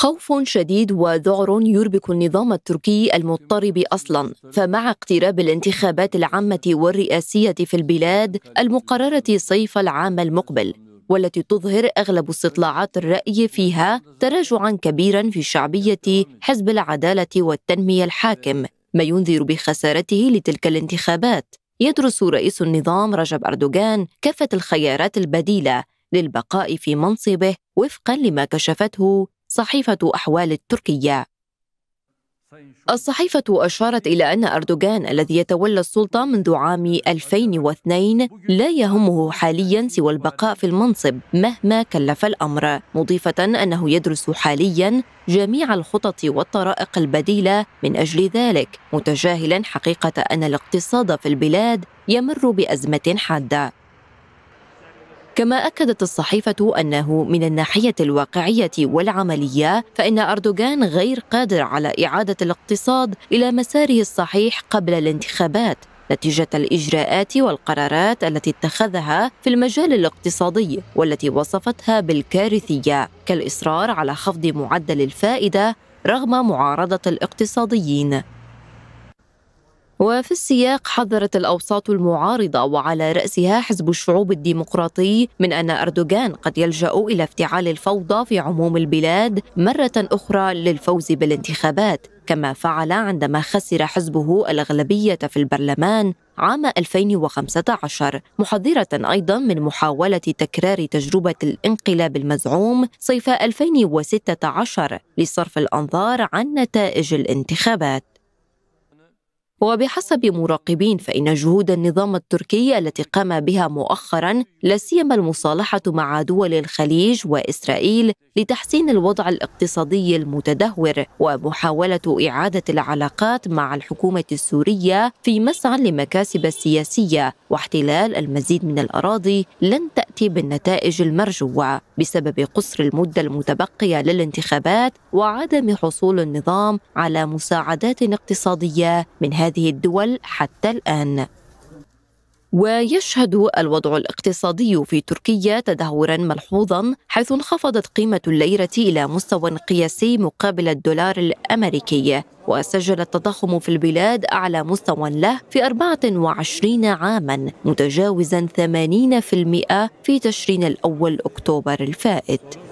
خوف شديد وذعر يربك النظام التركي المضطرب اصلا فمع اقتراب الانتخابات العامه والرئاسيه في البلاد المقرره صيف العام المقبل والتي تظهر اغلب استطلاعات الراي فيها تراجعا كبيرا في شعبيه حزب العداله والتنميه الحاكم ما ينذر بخسارته لتلك الانتخابات يدرس رئيس النظام رجب اردوغان كافه الخيارات البديله للبقاء في منصبه وفقا لما كشفته صحيفة أحوال التركية الصحيفة أشارت إلى أن أردوغان الذي يتولى السلطة منذ عام 2002 لا يهمه حاليا سوى البقاء في المنصب مهما كلف الأمر مضيفة أنه يدرس حاليا جميع الخطط والطرائق البديلة من أجل ذلك متجاهلا حقيقة أن الاقتصاد في البلاد يمر بأزمة حادة كما أكدت الصحيفة أنه من الناحية الواقعية والعملية فإن أردوغان غير قادر على إعادة الاقتصاد إلى مساره الصحيح قبل الانتخابات نتيجة الإجراءات والقرارات التي اتخذها في المجال الاقتصادي والتي وصفتها بالكارثية كالإصرار على خفض معدل الفائدة رغم معارضة الاقتصاديين وفي السياق حذرت الأوساط المعارضة وعلى رأسها حزب الشعوب الديمقراطي من أن أردوغان قد يلجأ إلى افتعال الفوضى في عموم البلاد مرة أخرى للفوز بالانتخابات كما فعل عندما خسر حزبه الأغلبية في البرلمان عام 2015 محذرة أيضا من محاولة تكرار تجربة الانقلاب المزعوم صيف 2016 لصرف الأنظار عن نتائج الانتخابات وبحسب مراقبين فإن جهود النظام التركي التي قام بها مؤخرا لا سيما المصالحة مع دول الخليج وإسرائيل لتحسين الوضع الاقتصادي المتدهور ومحاولة إعادة العلاقات مع الحكومة السورية في مسعى لمكاسب السياسية واحتلال المزيد من الأراضي لن تأتي بالنتائج المرجوة بسبب قصر المدة المتبقية للانتخابات وعدم حصول النظام على مساعدات اقتصادية من هذه الدول حتى الآن ويشهد الوضع الاقتصادي في تركيا تدهورا ملحوظا حيث انخفضت قيمة الليرة إلى مستوى قياسي مقابل الدولار الأمريكي وسجل التضخم في البلاد أعلى مستوى له في 24 عاما متجاوزا 80% في تشرين الأول أكتوبر الفائت